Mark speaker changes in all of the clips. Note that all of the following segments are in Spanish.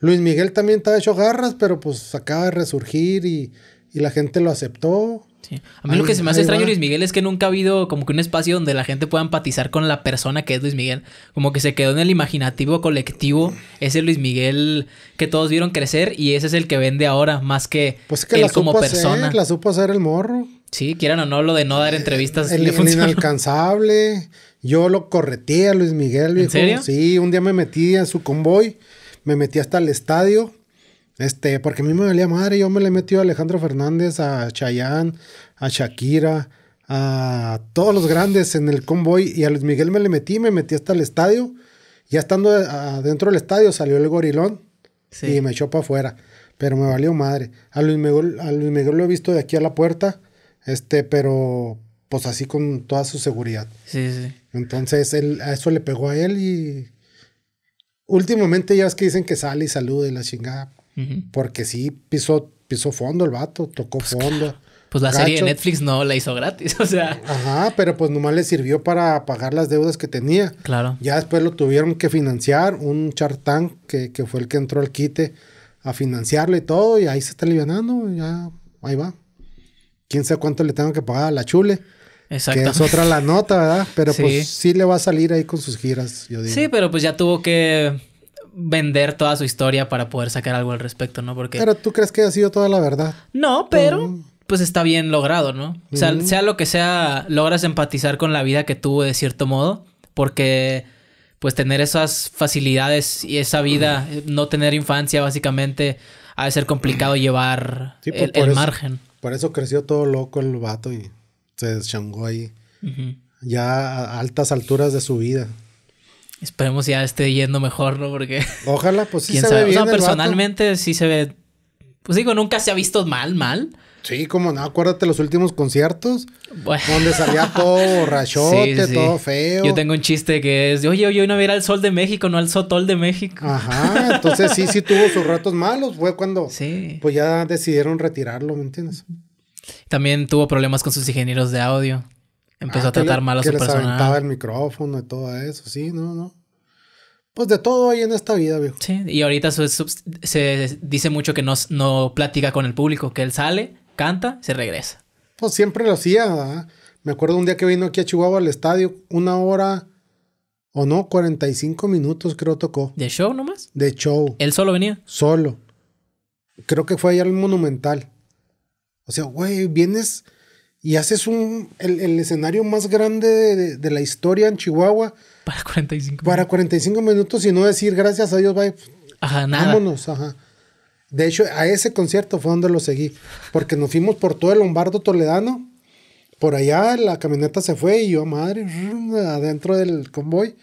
Speaker 1: Luis Miguel también estaba hecho garras, pero pues acaba de resurgir y, la gente lo aceptó. Sí. A mí lo que se me hace extraño, Luis
Speaker 2: Miguel, es que nunca ha habido como que un espacio donde la gente pueda empatizar con la persona que es Luis Miguel. Como que se quedó en el imaginativo colectivo ese Luis Miguel que todos vieron crecer y ese es el que vende ahora, más que, pues como persona. la
Speaker 1: supo hacer el morro.
Speaker 2: Sí, quieran o no, lo de no dar eh, entrevistas. El, le
Speaker 1: inalcanzable. Yo lo correteé a Luis Miguel, ¿En serio? Sí, un día me metí en su convoy me metí hasta el estadio. Este, porque a mí me valía madre, yo me le metí a Alejandro Fernández, a Chayanne, a Shakira, a todos los grandes en el convoy y a Luis Miguel me le metí, me metí hasta el estadio. Ya estando eh, dentro del estadio salió el gorilón y me echó para afuera, pero me valió madre. A Luis, Miguel, lo he visto de aquí a la puerta, este, pero pues así con toda su seguridad. Entonces él, a eso le pegó a él y últimamente ya es que dicen que sale y salude la chingada. Porque sí, pisó, pisó fondo el vato, tocó pues fondo. Pues la serie de
Speaker 2: Netflix no la hizo gratis, o sea.
Speaker 1: Ajá, pero pues nomás le sirvió para pagar las deudas que tenía. Claro. Ya después lo tuvieron que financiar, un chartán que, que fue el que entró al quite a financiarlo y todo, y ahí se está alivianando, ya, ahí va. Quién sabe cuánto le tengo que pagar a la chule. Exacto. Que es otra la nota, ¿verdad? Pero pues sí le va a salir ahí con sus giras, yo digo. Sí,
Speaker 2: pero pues ya tuvo que vender toda su historia para poder sacar algo al respecto, ¿no? Porque... Pero
Speaker 1: tú crees que ha sido toda la verdad. No, pero pues está
Speaker 2: bien logrado, ¿no? O sea, sea lo que sea, logras empatizar con la vida que tuvo de cierto modo, porque pues tener esas facilidades y esa vida, eh, no tener infancia básicamente, ha de ser complicado llevar el, margen.
Speaker 1: Por eso creció todo loco el vato y se deschangó ahí. Ya a altas alturas de su vida.
Speaker 2: Esperemos ya esté yendo mejor, ¿no? Porque.
Speaker 1: Ojalá, pues sí. ¿quién sabe? Ve bien personalmente sí se ve. Pues digo, nunca se ha visto mal, mal. Sí, como no, acuérdate los últimos conciertos. Donde salía todo borrachote, todo feo. Yo
Speaker 2: tengo un chiste que es, oye, oye, hoy no a al sol de México, no al sotol de México. Ajá, entonces sí, sí
Speaker 1: tuvo sus ratos malos. Fue cuando sí. pues ya decidieron retirarlo, ¿me entiendes?
Speaker 2: También tuvo problemas con sus ingenieros de audio. Empezó a ah, tratar mal a su personal. el
Speaker 1: micrófono y todo eso, sí, no, no. Pues de todo hay en esta vida, viejo. Sí, y ahorita
Speaker 2: se dice mucho que no, no platica con el público, que él sale, canta, se regresa.
Speaker 1: Pues siempre lo hacía, Me acuerdo un día que vino aquí a Chihuahua al estadio, una hora o no, 45 minutos creo tocó. ¿De show nomás? De show. ¿Él solo venía? Solo. Creo que fue allá al Monumental. O sea, güey, vienes y haces un, el, escenario más grande de, la historia en Chihuahua. Para 45 minutos. Para 45 minutos y no decir gracias a Dios, bye. Ajá, nada. Vámonos, ajá. De hecho, a ese concierto fue donde lo seguí, porque nos fuimos por todo el Lombardo Toledano. Por allá la camioneta se fue y yo, madre, adentro del convoy.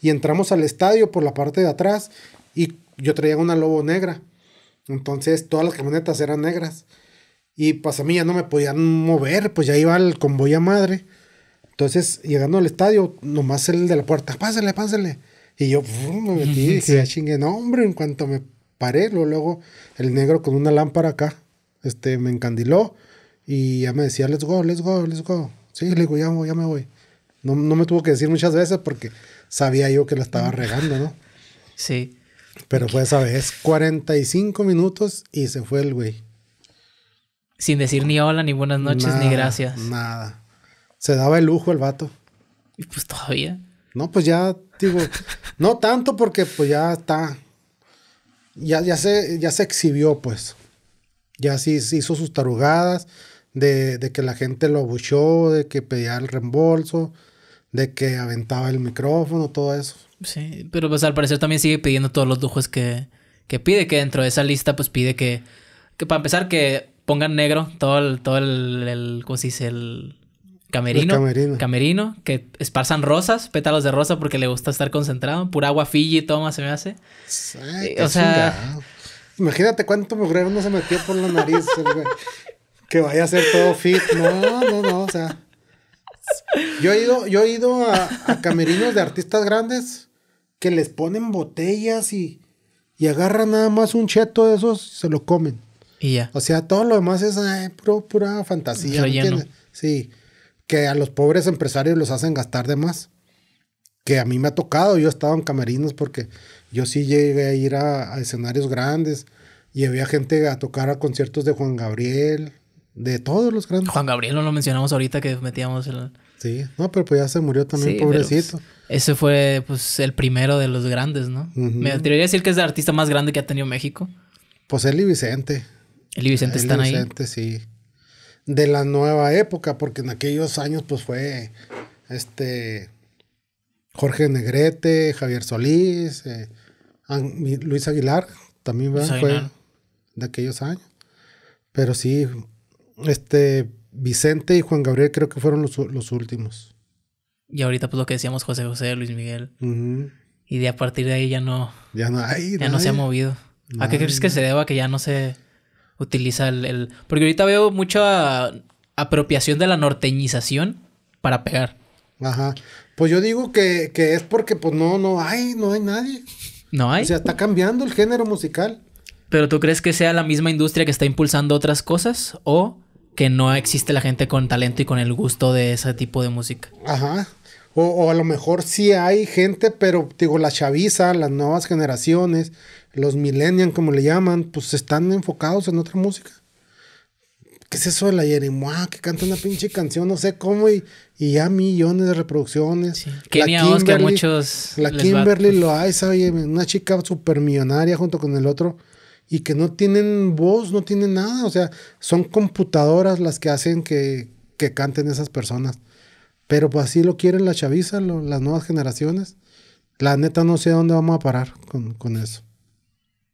Speaker 1: Y entramos al estadio por la parte de atrás y yo traía una lobo negra. Entonces todas las camionetas eran negras. Y pues a mí ya no me podían mover, pues ya iba el convoy a madre. Entonces, llegando al estadio, nomás el de la puerta, pásale, pásale. Y yo me metí y dije, chingue, no, hombre, en cuanto me paré, luego, luego el negro con una lámpara acá, este, me encandiló y ya me decía, let's go, let's go, let's go. Sí, le digo, ya, me voy. No, no me tuvo que decir muchas veces porque sabía yo que la estaba regando, ¿no? Sí. Pero fue esa vez, 45 minutos y se fue el güey.
Speaker 2: Sin decir ni hola, ni buenas
Speaker 1: noches, ni gracias. Nada. Se daba el lujo el vato. Y pues todavía. No, pues ya, digo, no tanto porque pues ya está. Ya, ya, se, ya se exhibió, pues. Ya sí, hizo sus tarugadas de, de, que la gente lo abuchó, de que pedía el reembolso, de que aventaba el micrófono, todo eso.
Speaker 2: Sí, pero pues al parecer también sigue pidiendo todos los lujos que, que pide, que dentro de esa lista pues pide que, que para empezar que pongan negro todo el, todo el, ¿cómo se dice? El camerino, camerino. que esparzan rosas, pétalos de rosa porque le gusta estar concentrado. Pura agua Fiji más se me hace. Eh, o sea...
Speaker 1: Imagínate cuánto mugrero no se metió por la nariz. que vaya a ser todo fit. No, no, no, o sea... Yo he ido, yo he ido a, camerinos de artistas grandes que les ponen botellas y, y agarran nada más un cheto de esos y se lo comen. Y ya. O sea, todo lo demás es pura fantasía. ¿entiendes? Sí. Que a los pobres empresarios los hacen gastar de más. Que a mí me ha tocado, yo he estado en camerinos porque yo sí llegué a ir a, escenarios grandes. Y a gente a tocar a conciertos de Juan Gabriel, de todos los grandes.
Speaker 2: Juan Gabriel no lo mencionamos ahorita que metíamos el... Sí,
Speaker 1: no, pero pues ya se murió también, pobrecito. Pues,
Speaker 2: ese fue, pues, el primero de los grandes, ¿no? Me atrevería a decir que es el artista más grande que ha tenido
Speaker 1: México. Pues él y Vicente
Speaker 2: y Vicente están ahí. Vicente,
Speaker 1: sí. De la nueva época, porque en aquellos años, pues fue este Jorge Negrete, Javier Solís, eh, Luis Aguilar, también fue de aquellos años. Pero sí, este Vicente y Juan Gabriel creo que fueron los, últimos.
Speaker 2: Y ahorita, pues lo que decíamos, José José, Luis Miguel. Y de a partir de ahí ya no. Ya no, no, se ha movido. ¿A qué crees que se deba que ya no se.? utiliza el, Porque ahorita veo mucha
Speaker 1: apropiación de la norteñización para pegar. Ajá. Pues yo digo que, es porque pues no, no hay, no hay nadie. No hay. O sea, está cambiando el género musical.
Speaker 2: ¿Pero tú crees que sea la misma industria que está impulsando otras cosas o que no existe la gente con talento y con el gusto de ese tipo de música?
Speaker 1: Ajá. o a lo mejor sí hay gente, pero digo, la chaviza, las nuevas generaciones, los millennials, como le llaman, pues están enfocados en otra música. ¿Qué es eso de la Yerimua Que canta una pinche canción, no sé cómo, y, ya millones de reproducciones. La Kimberly, que
Speaker 2: muchos. La Kimberly
Speaker 1: lo Loaiza, oye, una chica supermillonaria junto con el otro, y que no tienen voz, no tienen nada. O sea, son computadoras las que hacen que, que canten esas personas. Pero pues así lo quieren la chaviza, las nuevas generaciones. La neta no sé dónde vamos a parar con eso.